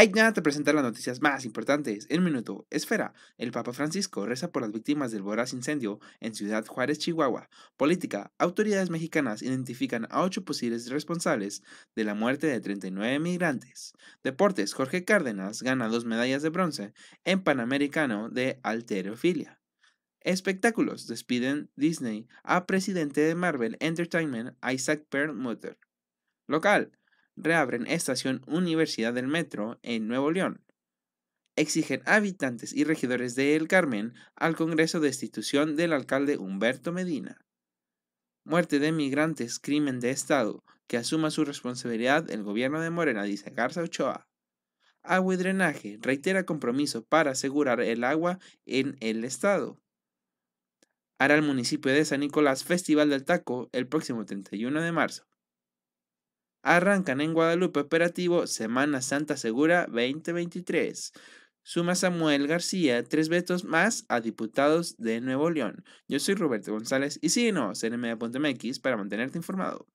Hay nada te presentar las noticias más importantes. En minuto, esfera. El Papa Francisco reza por las víctimas del voraz incendio en Ciudad Juárez, Chihuahua. Política. Autoridades mexicanas identifican a ocho posibles responsables de la muerte de 39 migrantes. Deportes. Jorge Cárdenas gana dos medallas de bronce en Panamericano de Alterofilia. Espectáculos. Despiden Disney a presidente de Marvel Entertainment, Isaac Perlmutter. Local reabren estación Universidad del Metro en Nuevo León. Exigen habitantes y regidores de El Carmen al Congreso de Institución del alcalde Humberto Medina. Muerte de migrantes, crimen de Estado, que asuma su responsabilidad el gobierno de Morena, dice Garza Ochoa. Agua y drenaje, reitera compromiso para asegurar el agua en el Estado hará el municipio de San Nicolás Festival del Taco el próximo 31 de marzo arrancan en Guadalupe Operativo Semana Santa Segura 2023. Suma Samuel García tres vetos más a diputados de Nuevo León. Yo soy Roberto González y síguenos en m.mx para mantenerte informado.